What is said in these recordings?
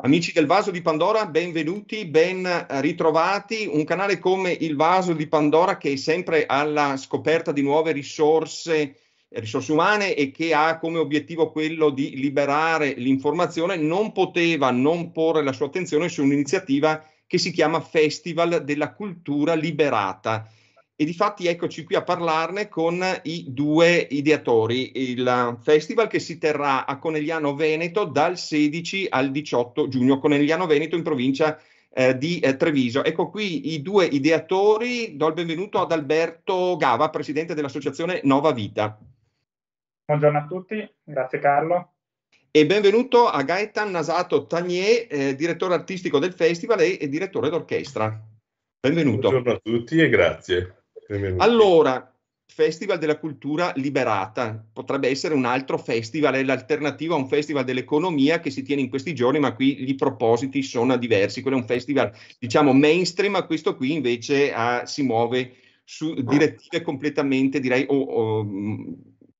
Amici del Vaso di Pandora, benvenuti, ben eh, ritrovati. Un canale come il Vaso di Pandora che è sempre alla scoperta di nuove risorse, eh, risorse umane e che ha come obiettivo quello di liberare l'informazione, non poteva non porre la sua attenzione su un'iniziativa che si chiama Festival della Cultura Liberata e di fatti eccoci qui a parlarne con i due ideatori, il festival che si terrà a Conegliano Veneto dal 16 al 18 giugno, Conegliano Veneto in provincia eh, di eh, Treviso. Ecco qui i due ideatori, do il benvenuto ad Alberto Gava, presidente dell'associazione Nova Vita. Buongiorno a tutti, grazie Carlo. E benvenuto a Gaetan Nasato Tagnier, eh, direttore artistico del festival e, e direttore d'orchestra. Benvenuto. Buongiorno a tutti e grazie. Allora, Festival della cultura liberata, potrebbe essere un altro festival, è l'alternativa a un festival dell'economia che si tiene in questi giorni, ma qui i propositi sono diversi, quello è un festival diciamo mainstream, ma questo qui invece ha, ah, si muove su direttive completamente, direi, o, o, mm,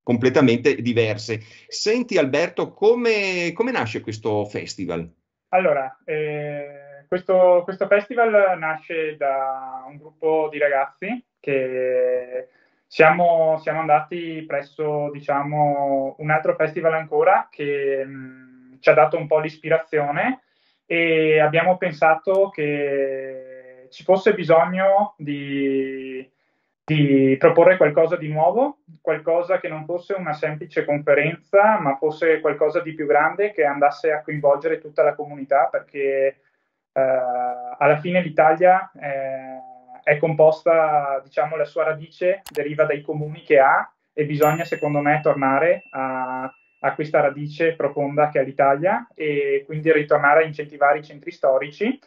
completamente diverse. Senti Alberto, come, come nasce questo festival? Allora, eh, questo, questo festival nasce da un gruppo di ragazzi che siamo, siamo andati presso diciamo, un altro festival ancora che mh, mm, ci ha dato un po' l'ispirazione e abbiamo pensato che ci fosse bisogno di, di proporre qualcosa di nuovo, qualcosa che non fosse una semplice conferenza, ma fosse qualcosa di più grande che andasse a coinvolgere tutta la comunità, perché eh, alla fine l'Italia eh, è composta, diciamo, la sua radice deriva dai comuni che ha e bisogna, secondo me, tornare a, a questa radice profonda che ha l'Italia e quindi ritornare a incentivare i centri storici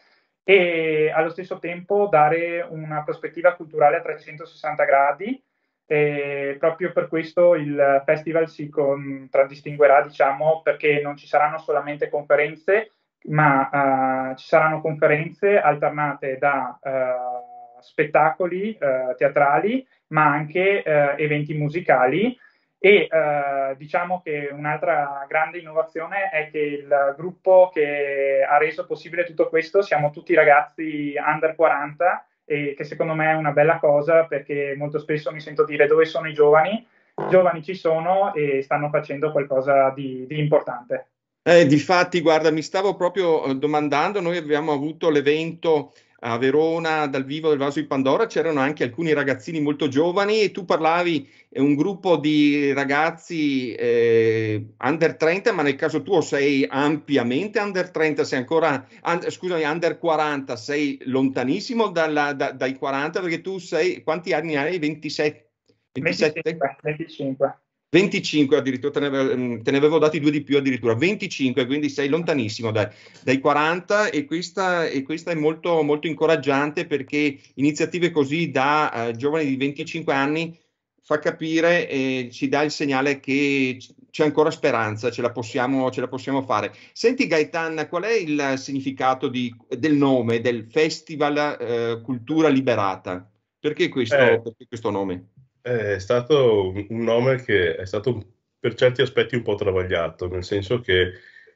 e allo stesso tempo dare una prospettiva culturale a 360 gradi. E proprio per questo il festival si contraddistinguerà, diciamo, perché non ci saranno solamente conferenze, ma uh, ci saranno conferenze alternate da uh, spettacoli eh, teatrali, ma anche eh, eventi musicali. E eh, diciamo che un'altra grande innovazione è che il gruppo che ha reso possibile tutto questo siamo tutti ragazzi under 40 e che secondo me è una bella cosa perché molto spesso mi sento dire dove sono i giovani, i giovani ci sono e stanno facendo qualcosa di, di importante. Eh, difatti, guarda, mi stavo proprio eh, domandando, noi abbiamo avuto l'evento a Verona dal vivo del Vaso di Pandora c'erano anche alcuni ragazzini molto giovani e tu parlavi è eh, un gruppo di ragazzi eh, under 30, ma nel caso tuo sei ampiamente under 30, sei ancora, un, scusami, under 40, sei lontanissimo dalla, da, dai 40 perché tu sei, quanti anni hai? 27? 27? 25. 25. 25 addirittura, te ne, avevo, mm, te ne, avevo dati due di più addirittura, 25, quindi sei lontanissimo dai, dai 40 e questa, e questa è molto, molto, incoraggiante perché iniziative così da eh, giovani di 25 anni fa capire e ci dà il segnale che c'è ancora speranza, ce la possiamo, ce la possiamo fare. Senti Gaetan, qual è il significato di, del nome del Festival eh, Cultura Liberata? Perché questo, eh. perché questo nome? Eh, è stato un, nome che è stato per certi aspetti un po' travagliato, nel senso che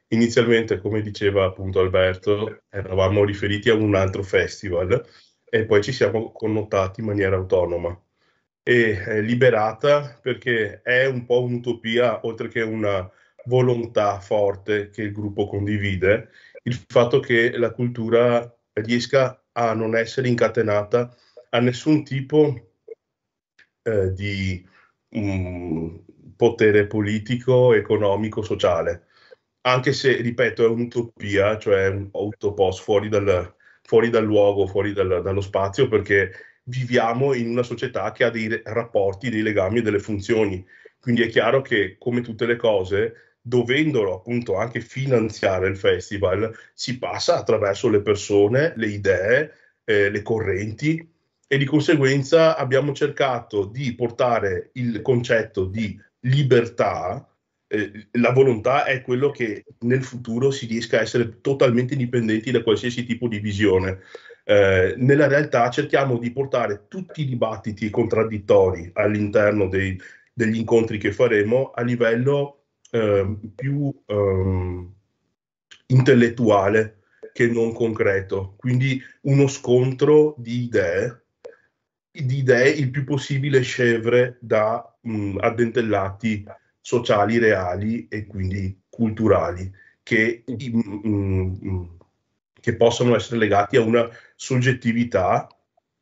inizialmente, come diceva appunto Alberto, eravamo riferiti a un altro festival e poi ci siamo connotati in maniera autonoma e eh, liberata perché è un po' un'utopia, oltre che una volontà forte che il gruppo condivide, il fatto che la cultura riesca a non essere incatenata a nessun tipo di eh, di mh, mm, potere politico, economico, sociale. Anche se, ripeto, è un'utopia, cioè un autopost fuori dal, fuori dal luogo, fuori dal, dallo spazio, perché viviamo in una società che ha dei rapporti, dei legami e delle funzioni. Quindi è chiaro che, come tutte le cose, dovendolo appunto anche finanziare il festival, si passa attraverso le persone, le idee, eh, le correnti e di conseguenza abbiamo cercato di portare il concetto di libertà, eh, la volontà è quello che nel futuro si riesca a essere totalmente indipendenti da qualsiasi tipo di visione. Eh, nella realtà cerchiamo di portare tutti i dibattiti contraddittori all'interno dei, degli incontri che faremo a livello eh, più ehm, intellettuale che non concreto, quindi uno scontro di idee di idee il più possibile scevre da mh, mm, addentellati sociali reali e quindi culturali che, mh, mh, mm, mm, che possono essere legati a una soggettività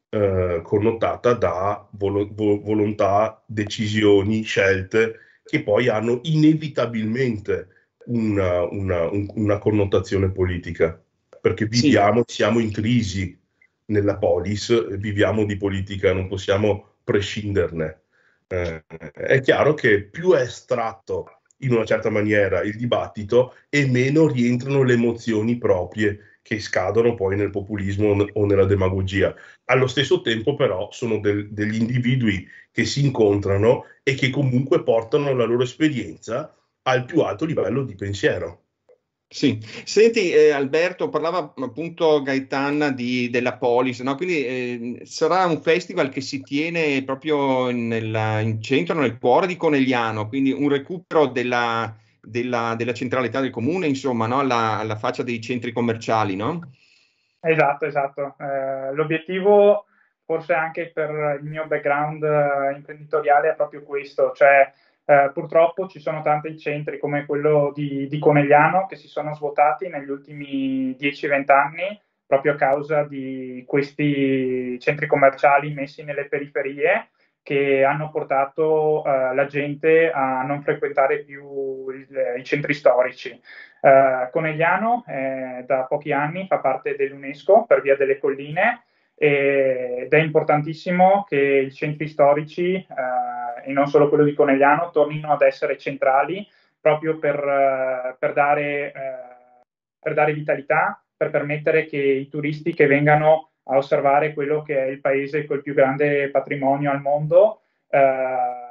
eh, connotata da vol- vol- volontà, decisioni, scelte che poi hanno inevitabilmente una, una, un, una connotazione politica perché viviamo, sì. siamo in crisi nella polis, viviamo di politica, non possiamo prescinderne. Eh, è chiaro che più è estratto in una certa maniera il dibattito e meno rientrano le emozioni proprie che scadono poi nel populismo o nella demagogia. Allo stesso tempo però sono del, degli individui che si incontrano e che comunque portano la loro esperienza al più alto livello di pensiero. Sì, senti eh, Alberto, parlava appunto Gaetana di, della Polis, no? quindi eh, sarà un festival che si tiene proprio nel, in centro, nel cuore di Conegliano, quindi un recupero della, della, della centralità del comune, insomma, no? alla, alla, faccia dei centri commerciali, no? Esatto, esatto. Eh, l'obiettivo, forse anche per il mio background eh, imprenditoriale, è proprio questo, cioè eh, purtroppo ci sono tanti centri come quello di, di, Conegliano che si sono svuotati negli ultimi 10-20 anni proprio a causa di questi centri commerciali messi nelle periferie che hanno portato eh, la gente a non frequentare più il, i centri storici. Eh, Conegliano eh, da pochi anni fa parte dell'UNESCO per via delle colline ed è importantissimo che i centri storici, eh, e non solo quello di Conegliano, tornino ad essere centrali proprio per, eh, per, dare, eh, per dare vitalità, per permettere che i turisti che vengano a osservare quello che è il paese col più grande patrimonio al mondo eh,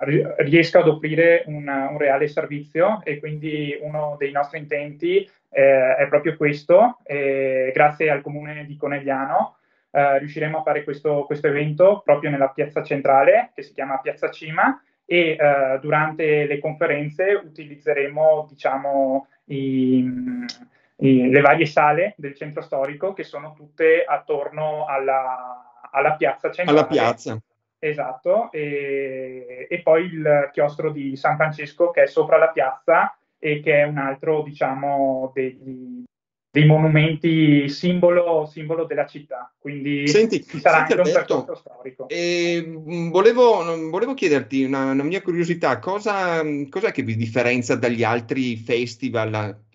riesca ad offrire un, un, reale servizio e quindi uno dei nostri intenti eh, è proprio questo. Eh, grazie al comune di Conegliano eh, riusciremo a fare questo, questo, evento proprio nella piazza centrale che si chiama Piazza Cima e eh, durante le conferenze utilizzeremo diciamo, i, i, le varie sale del centro storico che sono tutte attorno alla, alla piazza centrale. Alla piazza. Esatto, e, e poi il chiostro di San Francesco che è sopra la piazza e che è un altro, diciamo, degli, dei monumenti simbolo, simbolo, della città, quindi senti, ci sarà senti, anche Alberto, un percorso storico. Eh, volevo, volevo, chiederti una, una mia curiosità, cosa, cos'è che vi differenzia dagli altri festival?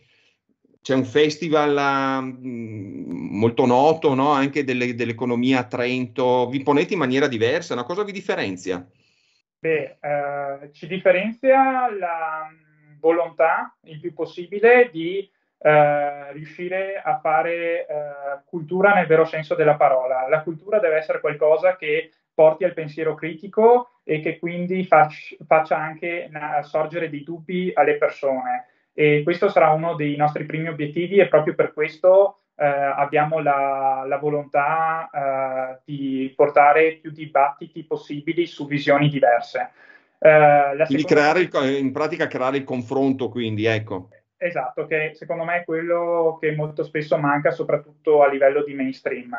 C'è un festival mm, molto noto no? anche delle, dell'economia a Trento, vi ponete in maniera diversa, no? cosa vi differenzia? Beh, eh, ci differenzia la, volontà il più possibile di eh, riuscire a fare eh, cultura nel vero senso della parola. La cultura deve essere qualcosa che porti al pensiero critico e che quindi fac- faccia anche sorgere dei dubbi alle persone. E questo sarà uno dei nostri primi obiettivi e proprio per questo eh, abbiamo la, la volontà eh, di portare più dibattiti possibili su visioni diverse. Uh, quindi creare il, in pratica creare il confronto, quindi ecco. Esatto, che secondo me è quello che molto spesso manca, soprattutto a livello di mainstream.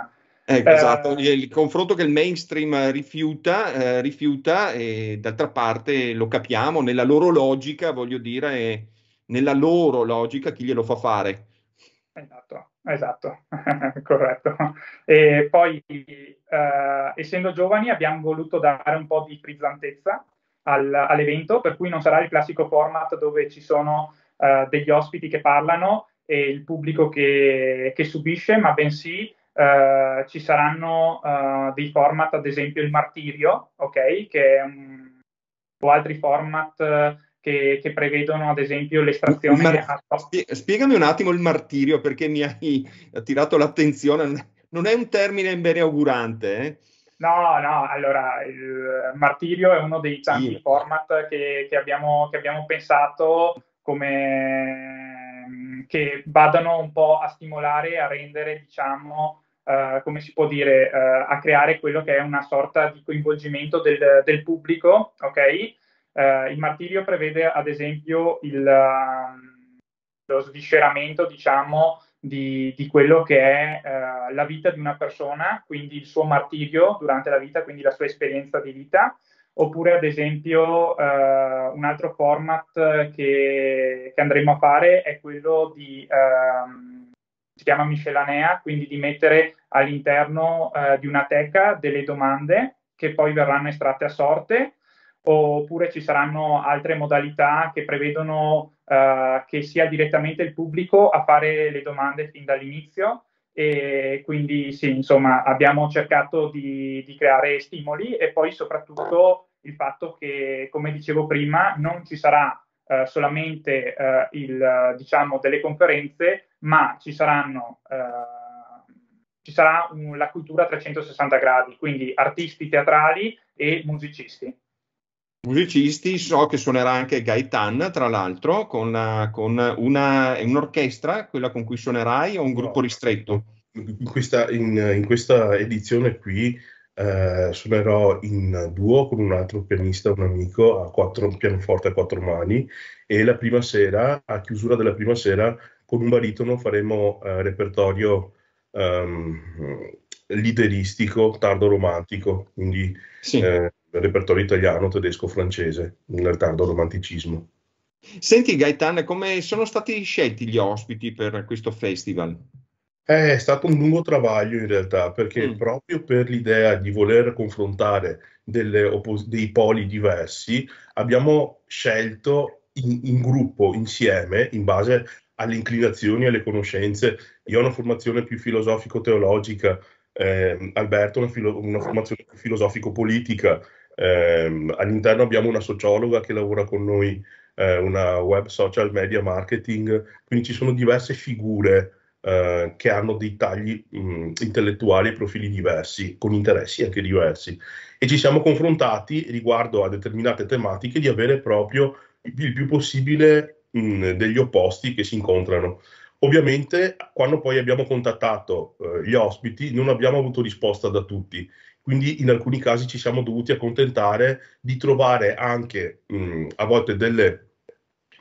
Ecco, eh, esatto, il confronto che il mainstream rifiuta, eh, rifiuta e d'altra parte lo capiamo, nella loro logica, voglio dire, nella loro logica chi glielo fa fare. Esatto, esatto, corretto. E poi, eh, essendo giovani, abbiamo voluto dare un po' di frizzantezza al, all'evento, per cui non sarà il classico format dove ci sono uh, degli ospiti che parlano e il pubblico che, che subisce, ma bensì uh, ci saranno uh, dei format, ad esempio il martirio, ok? Che, um, o altri format che, che, prevedono ad esempio l'estrazione. Mar- a... Spiegami un attimo il martirio perché mi hai attirato l'attenzione, non è un termine beneaugurante. Eh? No, no, allora il Martirio è uno dei tanti Io. format che, che, abbiamo, che, abbiamo, pensato come che vadano un po' a stimolare, a rendere, diciamo, uh, come si può dire, uh, a creare quello che è una sorta di coinvolgimento del, del pubblico, ok? Uh, il martirio prevede ad esempio il, lo svisceramento, diciamo, di, di quello che è eh, la vita di una persona, quindi il suo martirio durante la vita, quindi la sua esperienza di vita, oppure ad esempio eh, un altro format che, che, andremo a fare è quello di, ehm, si chiama miscelanea, quindi di mettere all'interno eh, di una teca delle domande che poi verranno estratte a sorte oppure ci saranno altre modalità che prevedono eh, che sia direttamente il pubblico a fare le domande fin dall'inizio e quindi sì, insomma, abbiamo cercato di, di creare stimoli e poi soprattutto il fatto che, come dicevo prima, non ci sarà eh, solamente eh, il, diciamo, delle conferenze, ma ci saranno eh, ci sarà un, la cultura a 360 gradi, quindi artisti teatrali e musicisti musicisti, so che suonerà anche Gaetan, tra l'altro, con, con una, un'orchestra, quella con cui suonerai, o un gruppo ristretto? In questa, in, in questa edizione qui eh, suonerò in duo con un altro pianista, un amico, a quattro, un pianoforte a quattro mani, e la prima sera, a chiusura della prima sera, con un baritono faremo eh, repertorio um, lideristico, tardo romantico, quindi... Sì. Eh, repertorio italiano, tedesco, francese, nel tardo romanticismo. Senti Gaetan, come sono stati scelti gli ospiti per questo festival? Eh, è stato un lungo travaglio in realtà, perché mm. proprio per l'idea di voler confrontare oppos- dei poli diversi, abbiamo scelto in, in gruppo, insieme, in base alle inclinazioni e alle conoscenze. Io ho una formazione più filosofico-teologica, eh, Alberto una, filo- una formazione filosofico-politica, Ehm, all'interno abbiamo una sociologa che lavora con noi, eh, una web social media marketing, quindi ci sono diverse figure eh, che hanno dei tagli mh, intellettuali e profili diversi, con interessi anche diversi. E ci siamo confrontati riguardo a determinate tematiche di avere proprio il più possibile mh, degli opposti che si incontrano. Ovviamente, quando poi abbiamo contattato eh, gli ospiti, non abbiamo avuto risposta da tutti quindi in alcuni casi ci siamo dovuti accontentare di trovare anche mh, mm, a volte delle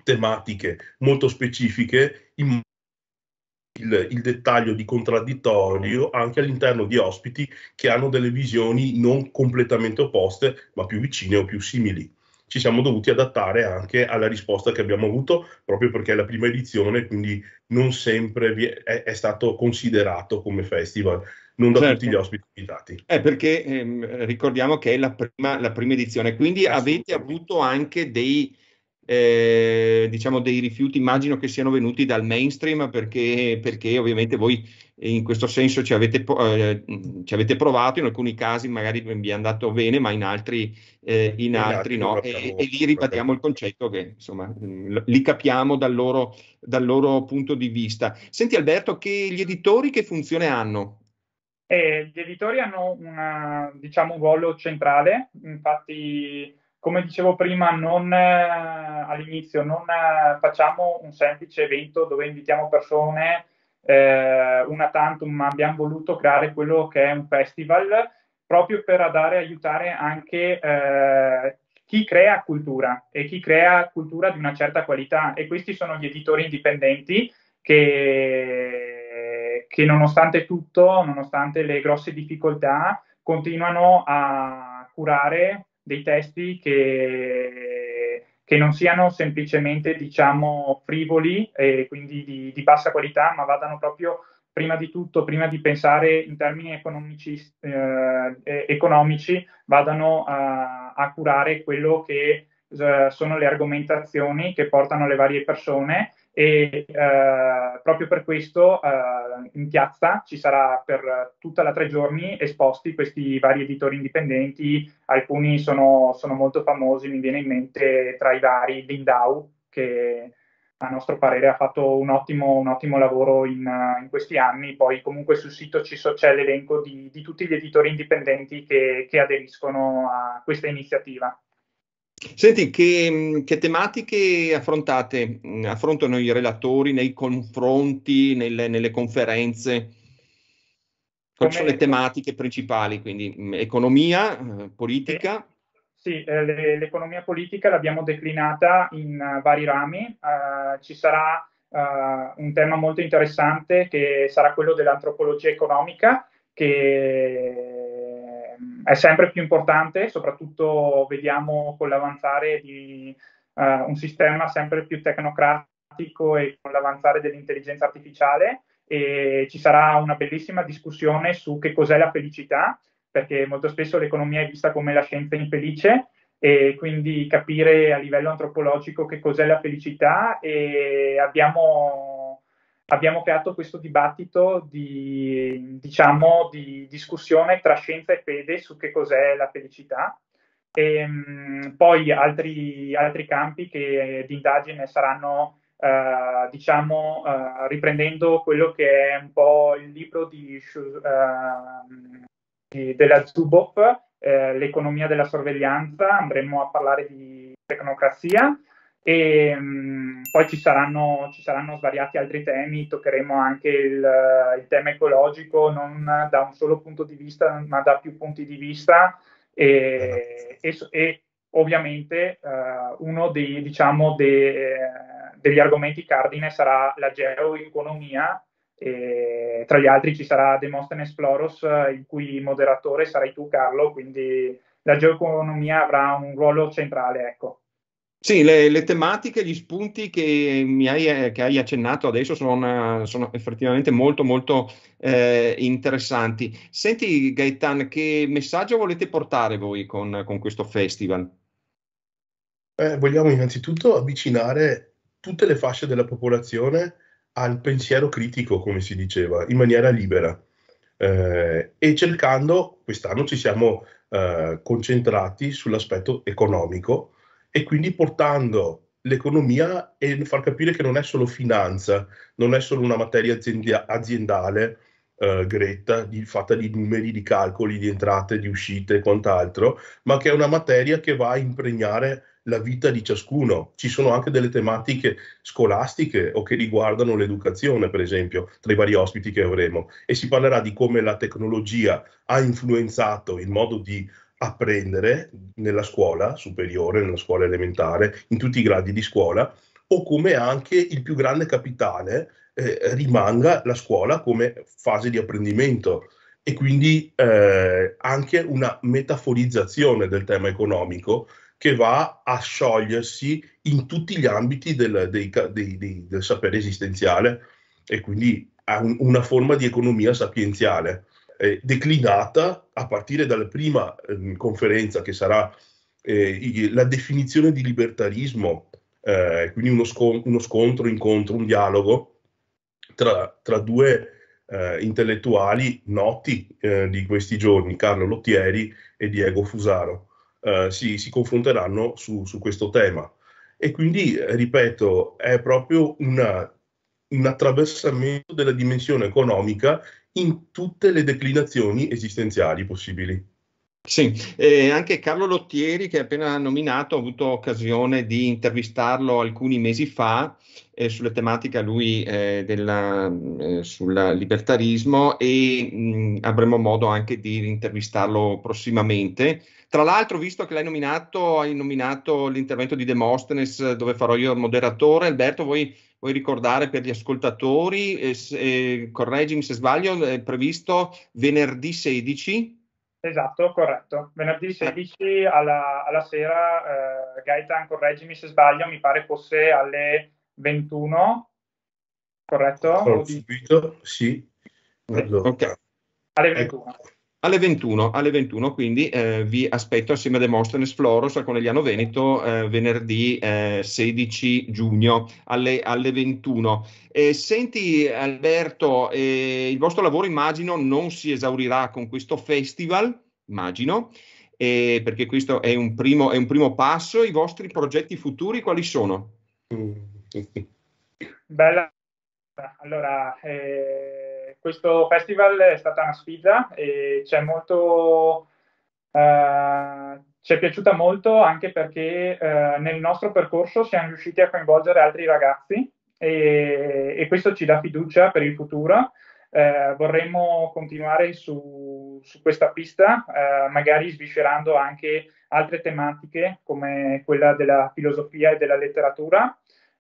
tematiche molto specifiche in il, il, dettaglio di contraddittorio anche all'interno di ospiti che hanno delle visioni non completamente opposte, ma più vicine o più simili. Ci siamo dovuti adattare anche alla risposta che abbiamo avuto, proprio perché è la prima edizione, quindi non sempre è, è stato considerato come festival non da certo. tutti gli ospiti invitati. Eh, perché ehm, ricordiamo che è la prima, la prima edizione, quindi avete avuto anche dei, eh, diciamo dei rifiuti, immagino che siano venuti dal mainstream perché, perché ovviamente voi eh, in questo senso ci avete, eh, ci avete, provato, in alcuni casi magari vi è andato bene, ma in altri, eh, in altri no, e, e, lì ribadiamo il certo. concetto che insomma li capiamo dal loro, dal loro punto di vista. Senti Alberto, che gli editori che funzione hanno? Eh, gli editori hanno una, diciamo, un ruolo centrale, infatti come dicevo prima, non, eh, all'inizio non eh, facciamo un semplice evento dove invitiamo persone eh, una tantum, ma abbiamo voluto creare quello che è un festival proprio per dare aiutare anche eh, chi crea cultura e chi crea cultura di una certa qualità e questi sono gli editori indipendenti che che nonostante tutto, nonostante le grosse difficoltà, continuano a curare dei testi che, che non siano semplicemente, diciamo, frivoli e quindi di, di bassa qualità, ma vadano proprio prima di tutto, prima di pensare in termini economici, eh, economici vadano a, a, curare quello che eh, sono le argomentazioni che portano le varie persone e eh, proprio per questo eh, in piazza ci sarà per tutta la tre giorni esposti questi vari editori indipendenti, alcuni sono, sono molto famosi, mi viene in mente tra i vari Lindau che a nostro parere ha fatto un ottimo, un ottimo lavoro in, in, questi anni, poi comunque sul sito ci so, c'è l'elenco di, di, tutti gli editori indipendenti che, che aderiscono a questa iniziativa. Senti, che, mm, che tematiche affrontate, mm, affrontano i relatori nei confronti, nelle, nelle conferenze? Quali sono le ecco. tematiche principali? Quindi mm, economia, eh, politica? Sì, sì eh, l'economia politica l'abbiamo declinata in eh, vari rami. Uh, ci sarà uh, un tema molto interessante che sarà quello dell'antropologia economica, che è sempre più importante, soprattutto vediamo con l'avanzare di uh, un sistema sempre più tecnocratico e con l'avanzare dell'intelligenza artificiale e ci sarà una bellissima discussione su che cos'è la felicità, perché molto spesso l'economia è vista come la scienza infelice e quindi capire a livello antropologico che cos'è la felicità e abbiamo abbiamo creato questo dibattito di, diciamo, di discussione tra scienza e fede su che cos'è la felicità. E, ehm, mh, poi altri, altri campi che, di indagine saranno, eh, diciamo, eh, riprendendo quello che è un po' il libro di, uh, ehm, di, della Zubop, eh, L'economia della sorveglianza, andremo a parlare di tecnocrazia, e ehm, mh, poi ci saranno, ci saranno, svariati altri temi, toccheremo anche il, il, tema ecologico non da un solo punto di vista, ma da più punti di vista. E, e, e ovviamente uh, uno dei, diciamo, de, degli argomenti cardine sarà la geoeconomia. E, tra gli altri ci sarà Demosthenes Floros, il cui moderatore sarai tu, Carlo, quindi la geoeconomia avrà un ruolo centrale. Ecco. Sì, le, le, tematiche, gli spunti che, hai, eh, che hai, accennato adesso sono, eh, sono effettivamente molto, molto eh, interessanti. Senti Gaetan, che messaggio volete portare voi con, con questo festival? Eh, vogliamo innanzitutto avvicinare tutte le fasce della popolazione al pensiero critico, come si diceva, in maniera libera. Eh, e cercando, quest'anno ci siamo eh, concentrati sull'aspetto economico, e quindi portando l'economia e far capire che non è solo finanza, non è solo una materia azienda- aziendale, Uh, eh, Gretta, di, fatta di numeri, di calcoli, di entrate, di uscite e quant'altro, ma che è una materia che va a impregnare la vita di ciascuno. Ci sono anche delle tematiche scolastiche o che riguardano l'educazione, per esempio, tra i vari ospiti che avremo. E si parlerà di come la tecnologia ha influenzato il modo di apprendere nella scuola superiore, nella scuola elementare, in tutti i gradi di scuola, o come anche il più grande capitale eh, rimanga la scuola come fase di apprendimento e quindi eh, anche una metaforizzazione del tema economico che va a sciogliersi in tutti gli ambiti del, dei, dei, dei, del sapere esistenziale e quindi ha un, una forma di economia sapienziale eh, declinata a partire dalla prima eh, conferenza che sarà eh, la definizione di libertarismo, eh, quindi uno, scon- uno, scontro, incontro, un dialogo tra, tra due eh, intellettuali noti eh, di questi giorni, Carlo Lottieri e Diego Fusaro. Si, si, confronteranno su, su questo tema. E quindi, ripeto, è proprio una un attraversamento della dimensione economica in tutte le declinazioni esistenziali possibili. Sì, eh, anche Carlo Lottieri che è appena nominato, ho avuto occasione di intervistarlo alcuni mesi fa eh, sulle tematiche lui eh, eh, sul libertarismo e mh, avremo modo anche di intervistarlo prossimamente. Tra l'altro, visto che l'hai nominato, hai nominato l'intervento di Demosthenes eh, dove farò io il moderatore, Alberto, vuoi, vuoi ricordare per gli ascoltatori, eh, correggimi se sbaglio, è previsto venerdì 16? Esatto, corretto. Venerdì 16 eh. alla, alla sera, eh, Gaetan, correggimi se sbaglio, mi pare fosse alle 21, corretto? Ho subito, sì. Eh, allora. Okay. Alle 21. Ecco alle 21, alle 21 quindi eh, vi aspetto assieme a Demosthenes Floros al Conegliano Veneto eh, venerdì eh, 16 giugno alle, alle 21. Eh, senti Alberto, eh, il vostro lavoro immagino non si esaurirà con questo festival, immagino, eh, perché questo è un, primo, è un primo passo. I vostri progetti futuri quali sono? Mm, Bella. Allora, eh, questo festival è stata una sfida e c'è molto... Uh, ci è piaciuta molto anche perché eh, nel nostro percorso siamo riusciti a coinvolgere altri ragazzi e, e questo ci dà fiducia per il futuro. Eh, vorremmo continuare su, su questa pista, eh, magari sviscerando anche altre tematiche come quella della filosofia e della letteratura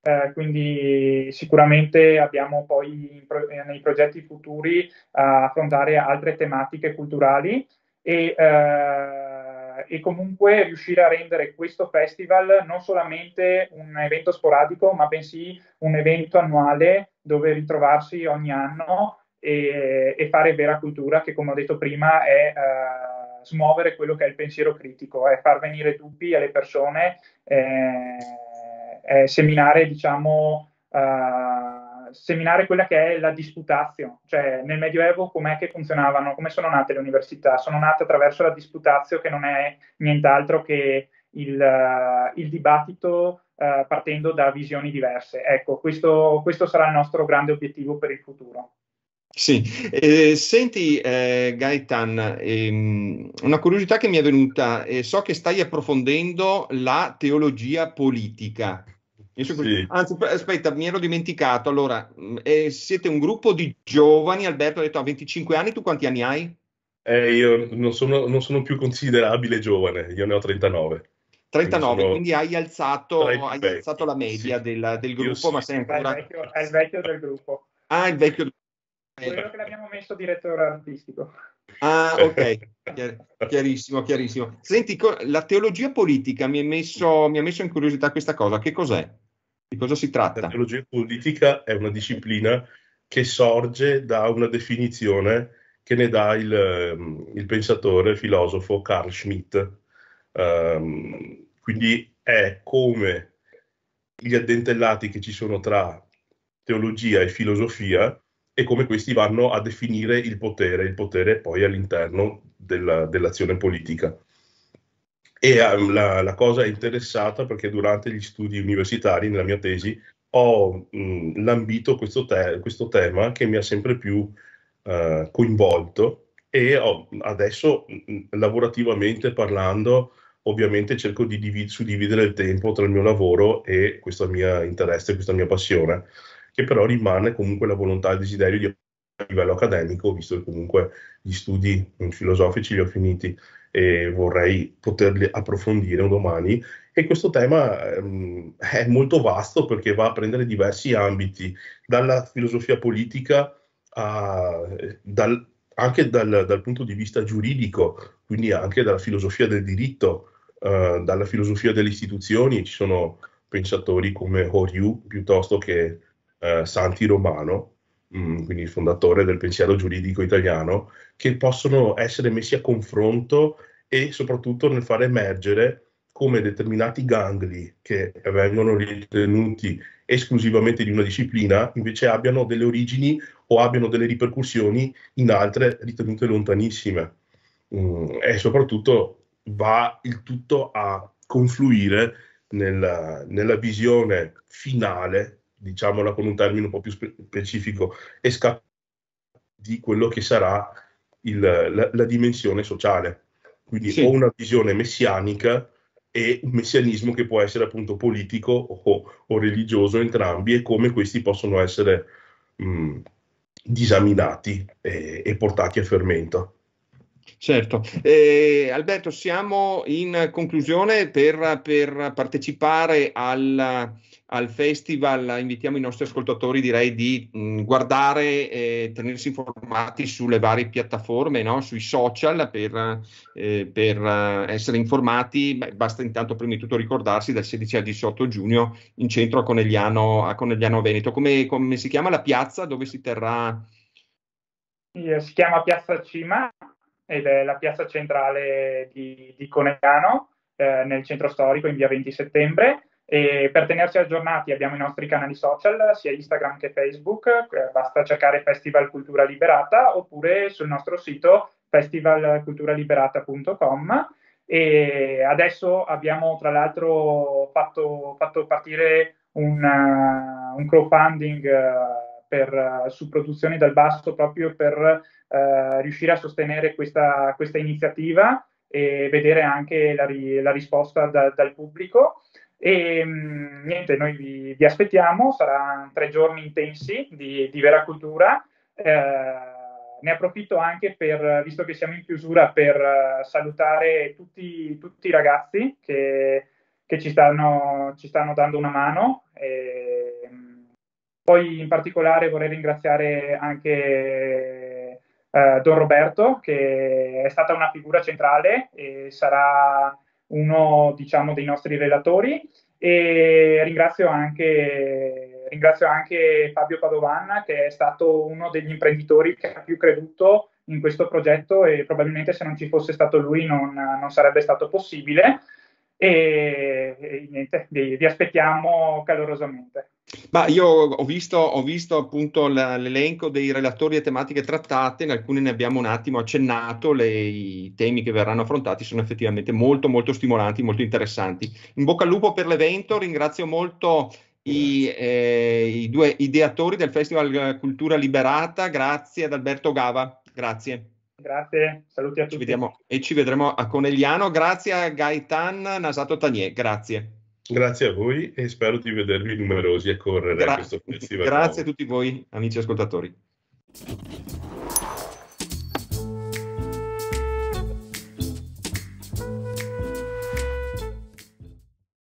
eh, quindi sicuramente abbiamo poi pro- eh, nei progetti futuri a eh, affrontare altre tematiche culturali e, eh, e, comunque riuscire a rendere questo festival non solamente un evento sporadico, ma bensì un evento annuale dove ritrovarsi ogni anno e, e fare vera cultura che, come ho detto prima, è... Eh, smuovere quello che è il pensiero critico, è far venire dubbi alle persone eh, seminare, diciamo, eh, seminare quella che è la disputazio, cioè nel Medioevo com'è che funzionavano, come sono nate le università, sono nate attraverso la disputazio che non è nient'altro che il, eh, il dibattito eh, partendo da visioni diverse. Ecco, questo, questo sarà il nostro grande obiettivo per il futuro. Sì, eh, senti eh, Gaetan, ehm, una curiosità che mi è venuta, eh, so che stai approfondendo la teologia politica, sì. Anzi, aspetta, mi ero dimenticato. Allora, mm, eh, siete un gruppo di giovani, Alberto ha detto a 25 anni, tu quanti anni hai? Eh, io non sono, non sono, più considerabile giovane, io ne ho 39. 39, quindi, quindi hai, alzato, hai alzato, la media sì. del, del, gruppo, sì. ma sei ancora... È il, vecchio, è il vecchio del gruppo. Ah, il vecchio del gruppo. Quello che l'abbiamo messo direttore artistico. Ah, ok, chiarissimo, chiarissimo. Senti, la teologia politica mi, messo, mi ha messo in curiosità questa cosa, che cos'è? Di cosa si tratta? La teologia politica è una disciplina che sorge da una definizione che ne dà il, ehm, il pensatore, filosofo Carl Schmitt. Um, quindi è come gli addentellati che ci sono tra teologia e filosofia e come questi vanno a definire il potere, il potere poi all'interno della, dell'azione politica. E ehm, la, la cosa è interessata perché durante gli studi universitari, nella mia tesi, ho mh, lambito questo, te- questo, tema che mi ha sempre più eh, coinvolto e ho, adesso mh, lavorativamente parlando ovviamente cerco di div- suddividere il tempo tra il mio lavoro e questo mio interesse, questa mia passione, che però rimane comunque la volontà e il desiderio di a livello accademico, visto che comunque gli studi filosofici li ho finiti e vorrei poterli approfondire un domani. E questo tema ehm, è molto vasto perché va a prendere diversi ambiti, dalla filosofia politica a, dal, anche dal, dal, punto di vista giuridico, quindi anche dalla filosofia del diritto, eh, dalla filosofia delle istituzioni. Ci sono pensatori come Horyu piuttosto che eh, Santi Romano Mm, quindi il fondatore del pensiero giuridico italiano, che possono essere messi a confronto e soprattutto nel far emergere come determinati gangli che vengono ritenuti esclusivamente di una disciplina invece abbiano delle origini o abbiano delle ripercussioni in altre ritenute lontanissime. Mm, e soprattutto va il tutto a confluire nella, nella visione finale diciamola con un termine un po' più specifico, e scattare di quello che sarà il, la, la, dimensione sociale. Quindi sì. o una visione messianica e un messianismo che può essere appunto politico o, o religioso, entrambi, e come questi possono essere mh, disaminati e, e portati a fermento. Certo. Eh, Alberto, siamo in conclusione per, per partecipare al, al, festival. Invitiamo i nostri ascoltatori, direi, di mh, mm, guardare e tenersi informati sulle varie piattaforme, no? sui social, per, eh, per eh, essere informati. Beh, basta intanto, prima di tutto, ricordarsi dal 16 al 18 giugno in centro a Conegliano, a Conegliano Veneto. Come, come si chiama la piazza dove si terrà? Eh, si chiama Piazza Cima ed è la piazza centrale di, di Conegliano, eh, nel centro storico in via 20 settembre. E per tenerci aggiornati abbiamo i nostri canali social, sia Instagram che Facebook, eh, basta cercare Festival Cultura Liberata oppure sul nostro sito festivalculturaliberata.com e adesso abbiamo tra l'altro fatto, fatto partire un, uh, un crowdfunding uh, per, eh, su produzioni dal basso proprio per eh, riuscire a sostenere questa, questa, iniziativa e vedere anche la, ri, la risposta da, dal pubblico. E mh, mm, niente, noi vi, vi, aspettiamo, saranno tre giorni intensi di, di vera cultura. Eh, ne approfitto anche per, visto che siamo in chiusura, per eh, salutare tutti, tutti i ragazzi che, che ci, stanno, ci, stanno, dando una mano. E, mm, poi in particolare vorrei ringraziare anche eh, Don Roberto, che è stata una figura centrale e sarà uno diciamo, dei nostri relatori. E ringrazio anche, ringrazio anche Fabio Padovanna, che è stato uno degli imprenditori che ha più creduto in questo progetto e probabilmente se non ci fosse stato lui non, non sarebbe stato possibile e, e niente, vi, vi, aspettiamo calorosamente. Ma io ho visto, ho visto appunto l'elenco dei relatori e tematiche trattate, in alcune ne abbiamo un attimo accennato, le, i temi che verranno affrontati sono effettivamente molto molto stimolanti, molto interessanti. In bocca al lupo per l'evento, ringrazio molto i, eh, i due ideatori del Festival Cultura Liberata, grazie ad Alberto Gava, grazie. Grazie, saluti a tutti. Ci vediamo e ci vedremo a Conegliano. Grazie a Gaetan Nasato Tanier, grazie. Grazie a voi e spero di vedervi numerosi a correre Gra- a questo festival. Grazie a tutti voi, amici ascoltatori.